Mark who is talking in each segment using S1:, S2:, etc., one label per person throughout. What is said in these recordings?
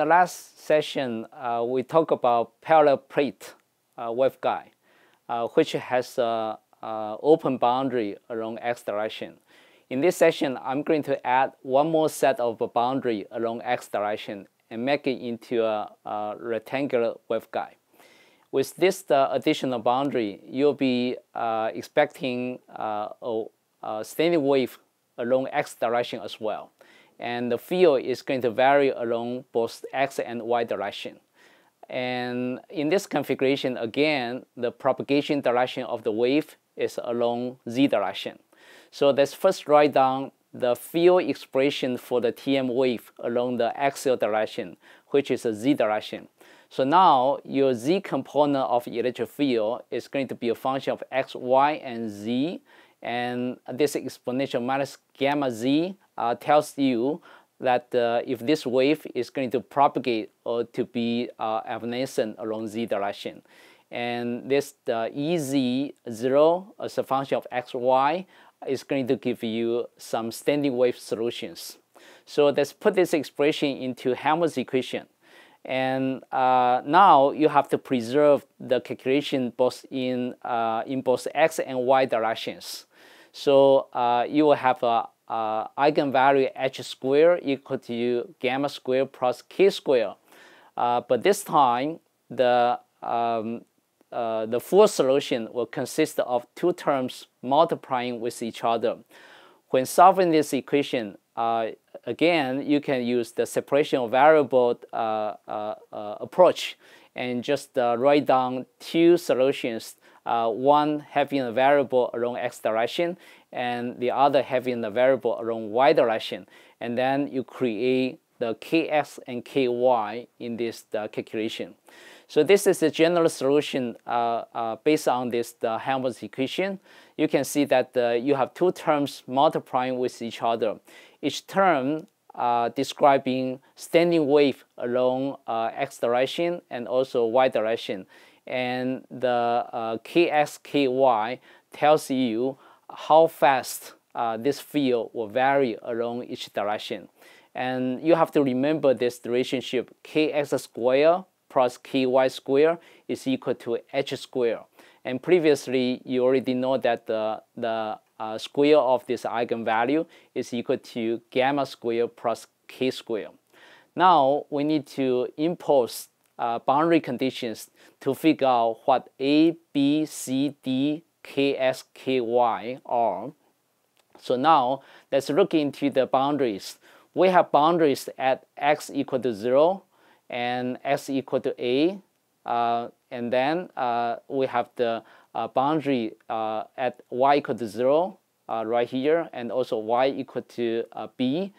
S1: the last session, uh, we talked about parallel plate uh, waveguide, uh, which has an open boundary along x direction. In this session, I'm going to add one more set of a boundary along x direction and make it into a, a rectangular waveguide. With this uh, additional boundary, you'll be uh, expecting uh, a, a standing wave along x direction as well and the field is going to vary along both x and y direction. And in this configuration, again, the propagation direction of the wave is along z direction. So let's first write down the field expression for the TM wave along the axial direction, which is a z direction. So now your z component of electric field is going to be a function of x, y, and z. And this exponential minus gamma z uh, tells you that uh, if this wave is going to propagate or to be uh, evanescent along z direction. And this uh, EZ0 as a function of xy is going to give you some standing wave solutions. So let's put this expression into Helmholtz equation. And uh, now you have to preserve the calculation both in, uh, in both x and y directions. So uh, you will have a uh, eigenvalue h squared equal to gamma squared plus k squared. Uh, but this time, the, um, uh, the full solution will consist of two terms multiplying with each other. When solving this equation, uh, again, you can use the separation of variable uh, uh, approach and just write down two solutions uh, one having a variable along x direction and the other having a variable along y direction. And then you create the kx and ky in this uh, calculation. So this is the general solution uh, uh, based on this the uh, Helmholtz equation. You can see that uh, you have two terms multiplying with each other. Each term describing standing wave along x direction and also y direction and the uh, Kx, Ky tells you how fast uh, this field will vary along each direction. And you have to remember this relationship Kx square plus Ky square is equal to H square. And previously, you already know that the, the uh, square of this eigenvalue is equal to gamma square plus K square. Now, we need to impose uh, boundary conditions to figure out what A, B, C, D, K, S, K, Y are. So now let's look into the boundaries. We have boundaries at x equal to 0 and x equal to a. Uh, and then uh, we have the uh, boundary uh, at y equal to 0 uh, right here and also y equal to uh, b.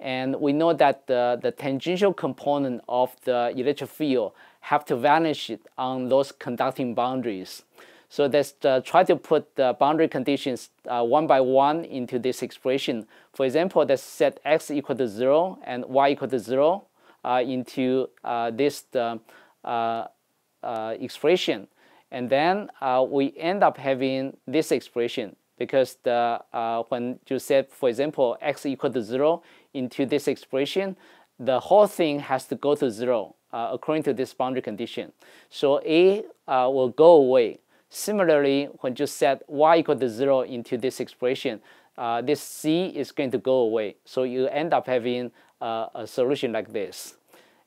S1: And we know that the, the tangential component of the electric field have to vanish on those conducting boundaries. So let's uh, try to put the boundary conditions uh, one by one into this expression. For example, let's set x equal to 0 and y equal to 0 uh, into uh, this uh, uh, expression. And then we end up having this expression because the, when you set, for example, x equal to 0, into this expression, the whole thing has to go to zero uh, according to this boundary condition. So A uh, will go away. Similarly, when you set y equal to zero into this expression, uh, this C is going to go away. So you end up having uh, a solution like this.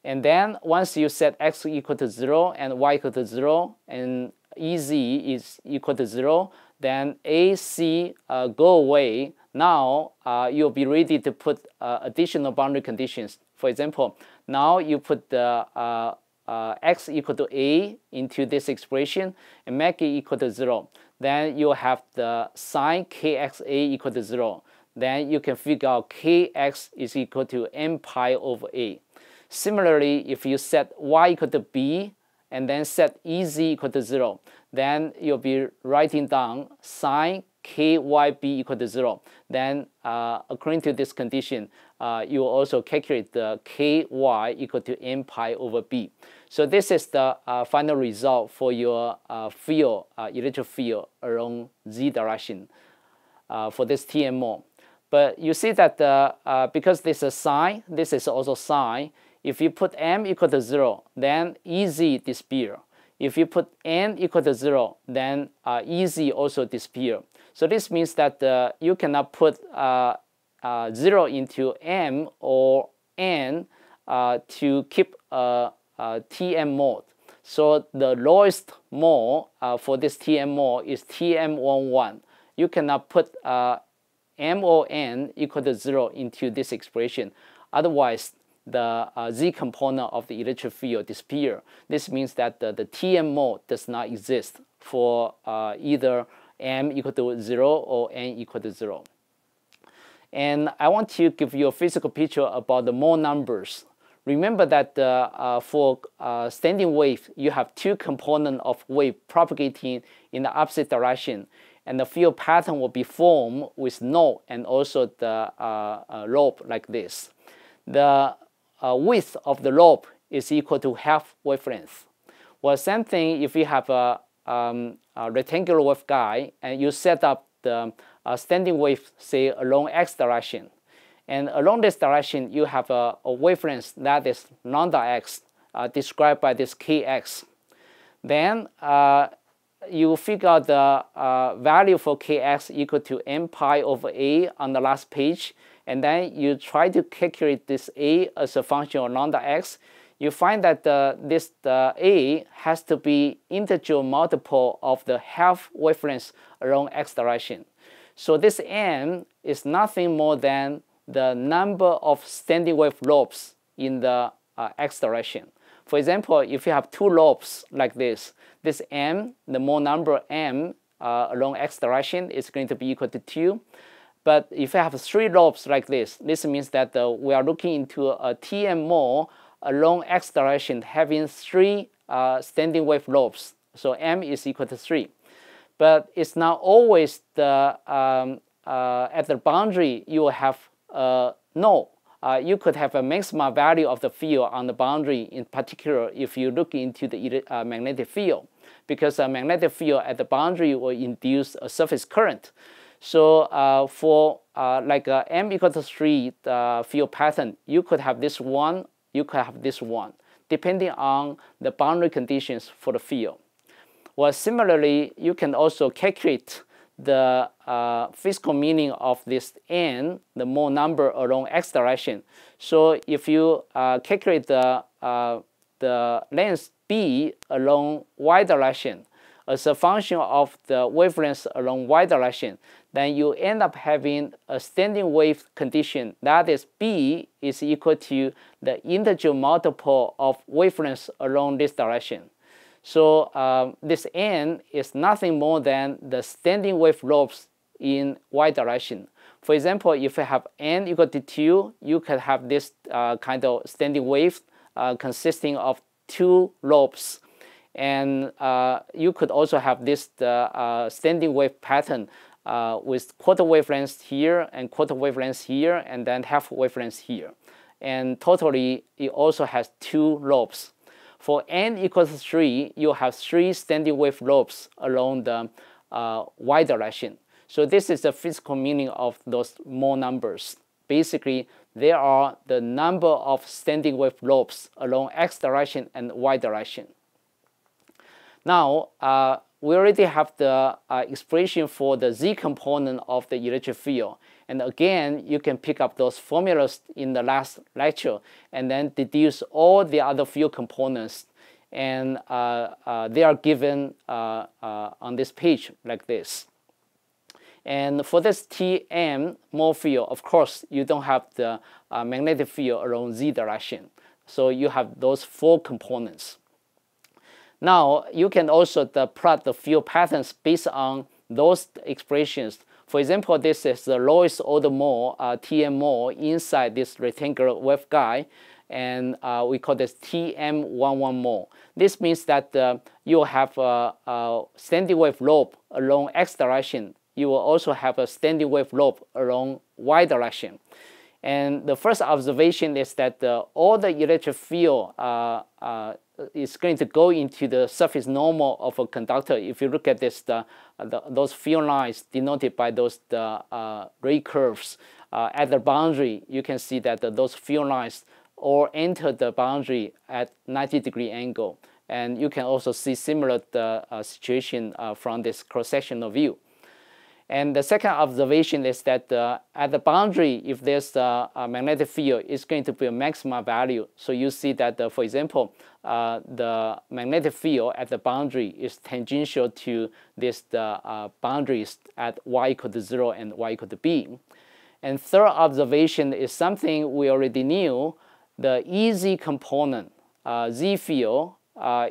S1: And then once you set x equal to zero and y equal to zero and Ez is equal to 0, then AC uh, go away. Now uh, you'll be ready to put uh, additional boundary conditions. For example, now you put the uh, uh, x equal to a into this expression and make it equal to 0. Then you have the sine kxa equal to 0. Then you can figure out kx is equal to n pi over a. Similarly, if you set y equal to b and then set Ez equal to 0. Then you'll be writing down sine KYB equal to 0. Then uh, according to this condition, uh, you also calculate the KY equal to N pi over B. So this is the uh, final result for your uh, field, uh, electric field along Z direction uh, for this TM mode. But you see that because this is sine, this is also sine, if you put m equal to 0, then easy disappear. If you put n equal to 0, then uh, easy also disappear. So this means that uh, you cannot put uh, uh 0 into m or n uh, to keep uh, TM mode. So the lowest mode for this TM mode is TM11. You cannot put m or n equal to 0 into this expression. Otherwise, the uh, Z component of the electric field disappear. This means that the, the TM mode does not exist for uh, either M equal to 0 or N equal to 0. And I want to give you a physical picture about the mode numbers. Remember that uh, uh for uh, standing wave, you have two components of wave propagating in the opposite direction and the field pattern will be formed with node and also the uh, uh, lobe like this. The uh, width of the rope is equal to half wavelength. Well, same thing if you have a, um, a rectangular waveguide and you set up the uh, standing wave, say, along x direction. And along this direction, you have a, a wavelength that is lambda x, uh, described by this kx. Then uh, you figure out the uh, value for kx equal to n pi over a on the last page and then you try to calculate this a as a function of lambda x, you find that uh, this uh, a has to be integer multiple of the half wavelength along x direction. So this n is nothing more than the number of standing wave lobes in the uh, x direction. For example, if you have two lobes like this, this m, the more number m uh, along x direction is going to be equal to 2. But if I have three lobes like this, this means that uh, we are looking into a TM mole along x direction having three uh, standing wave lobes. So m is equal to 3. But it's not always the, um, uh, at the boundary you have uh, no. Uh, you could have a maximum value of the field on the boundary in particular if you look into the uh, magnetic field because a magnetic field at the boundary will induce a surface current. So uh, for uh, like uh, m equals to 3 uh, field pattern, you could have this one, you could have this one, depending on the boundary conditions for the field. Well, similarly, you can also calculate the uh, physical meaning of this n, the mole number along x direction. So if you uh, calculate the, uh, the length b along y direction, as a function of the wavelength along y direction, then you end up having a standing wave condition that is B is equal to the integer multiple of wavelengths along this direction. So um, this N is nothing more than the standing wave lobes in y direction. For example, if you have N equal to 2, you can have this uh, kind of standing wave uh, consisting of two lobes and uh, you could also have this uh, standing wave pattern uh, with quarter wavelengths here and quarter wavelengths here and then half wavelengths here. And totally, it also has two lobes. For n equals 3, you have three standing wave lobes along the uh, y direction. So this is the physical meaning of those more numbers. Basically, they are the number of standing wave lobes along x direction and y direction. Now, uh, we already have the uh, expression for the Z component of the electric field. And again, you can pick up those formulas in the last lecture and then deduce all the other field components. And uh, uh they are given uh, uh, on this page like this. And for this Tm more field, of course, you don't have the magnetic field around Z direction. So you have those four components. Now, you can also the plot the field patterns based on those expressions. For example, this is the lowest order mole, uh, TM mole, inside this rectangular waveguide, and uh, we call this TM11 mole. This means that uh, you have a, a standing wave lobe along x direction. You will also have a standing wave lobe along y direction. And the first observation is that uh, all the electric field uh, uh, uh, is going to go into the surface normal of a conductor. If you look at this, the, uh, the those field lines denoted by those the, uh, ray curves uh, at the boundary, you can see that the, uh, those field lines all enter the boundary at 90 degree angle. And you can also see similar the, uh, situation from this cross-sectional view. And the second observation is that uh, at the boundary, if there's uh, a magnetic field, it's going to be a maximum value. So you see that, uh, for example, uh, the magnetic field at the boundary is tangential to this uh, uh, boundaries at y equal to 0 and y equal to b. And third observation is something we already knew, the easy component, z field,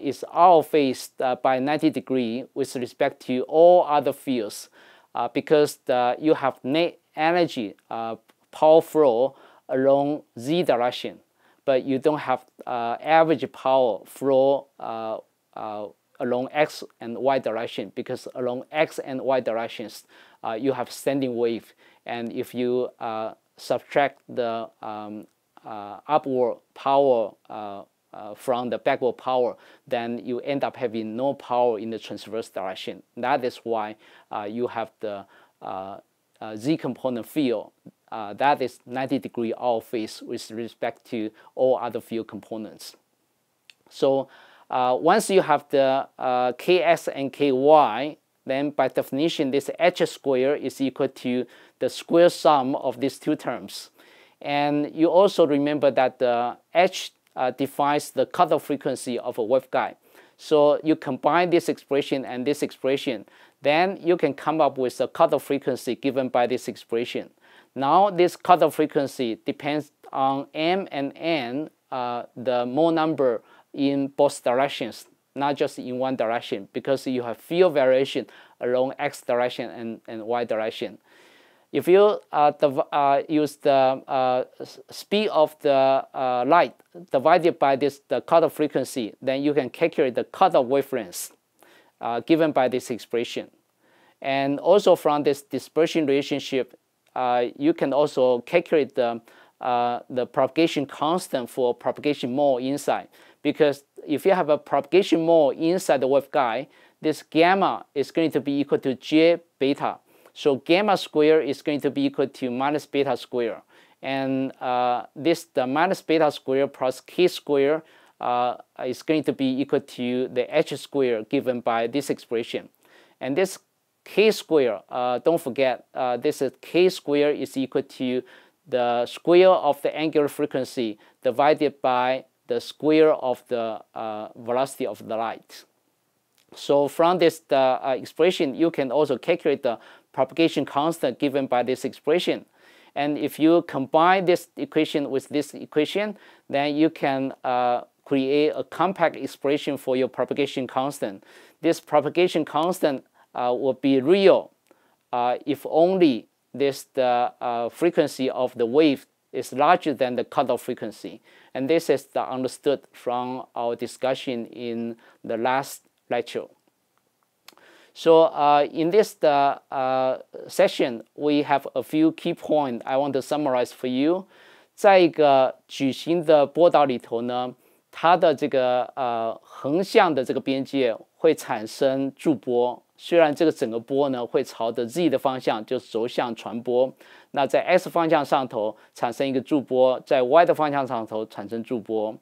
S1: is all faced by 90 degree with respect to all other fields. Uh, because the, you have net energy uh, power flow along z direction, but you don't have uh, average power flow uh, uh, along x and y direction because along x and y directions you have standing wave, and if you subtract the um, upward power uh, from the backward power, then you end up having no power in the transverse direction. That is why uh, you have the uh, uh Z component field uh, that is 90 degree out phase with respect to all other field components. So uh, once you have the Ks and Ky, then by definition this h square is equal to the square sum of these two terms. And you also remember that the h uh, defines the cutoff frequency of a waveguide. So you combine this expression and this expression, then you can come up with the cutoff frequency given by this expression. Now this cutoff frequency depends on m and n, uh, the mole number in both directions, not just in one direction, because you have field variation along x direction and, and y direction. If you uh, uh, use the uh, speed of the uh, light divided by this the cutoff frequency, then you can calculate the cutoff wavelength uh, given by this expression. And also from this dispersion relationship, uh, you can also calculate the, the propagation constant for propagation mode inside. Because if you have a propagation mode inside the waveguide, this gamma is going to be equal to j beta so gamma square is going to be equal to minus beta square. And uh, this the minus beta square plus k square uh, is going to be equal to the h square given by this expression. And this k square, uh, don't forget, uh, this is k square is equal to the square of the angular frequency divided by the square of the uh, velocity of the light. So from this the, uh, uh, expression, you can also calculate the propagation constant given by this expression. And if you combine this equation with this equation, then you can uh, create a compact expression for your propagation constant. This propagation constant uh, will be real uh, if only this the uh, frequency of the wave is larger than the cutoff frequency. And this is understood from our discussion in the last lecture. So, in this the session, we have a few key points I want to summarize for you. 在一个矩形的波导里头呢，它的这个呃横向的这个边界会产生驻波。虽然这个整个波呢会朝着 z 的方向，就是轴向传播。那在 x 方向上头产生一个驻波，在 y 的方向上头产生驻波。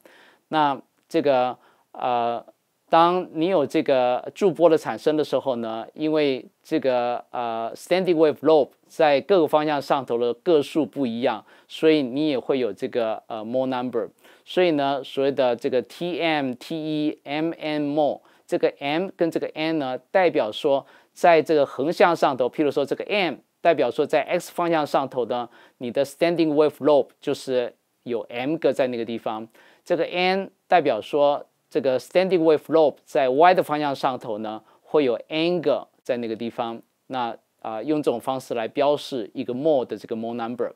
S1: 那这个呃。当你有这个驻波的产生的时候呢，因为这个呃 standing wave l o b e 在各个方向上头的个数不一样，所以你也会有这个呃 more number。所以呢，所谓的这个 Tm、Te、Mn more，这个 m 跟这个 n 呢，代表说在这个横向上头，譬如说这个 m 代表说在 x 方向上头的你的 standing wave l o b e 就是有 m 个在那个地方，这个 n 代表说。这个 standing wave l o p e 在 y 的方向上头呢，会有 a n g e 在那个地方。那啊，用这种方式来标示一个 m o r e 的这个 m o r e number。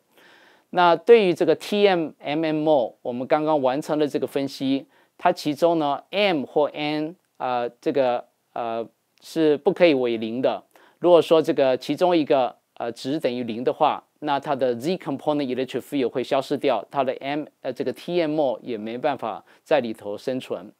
S1: 那对于这个 TM MM m o r e 我们刚刚完成了这个分析。它其中呢，m 或 n，呃，这个呃，是不可以为零的。如果说这个其中一个呃值等于零的话，那它的 z component electric field 会消失掉，它的 m，呃，这个 TM m o r e 也没办法在里头生存。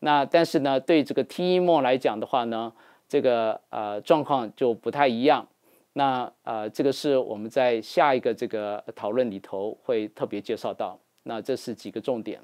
S1: 那但是呢，对这个 TMO 来讲的话呢，这个呃状况就不太一样。那呃，这个是我们在下一个这个讨论里头会特别介绍到。那这是几个重点。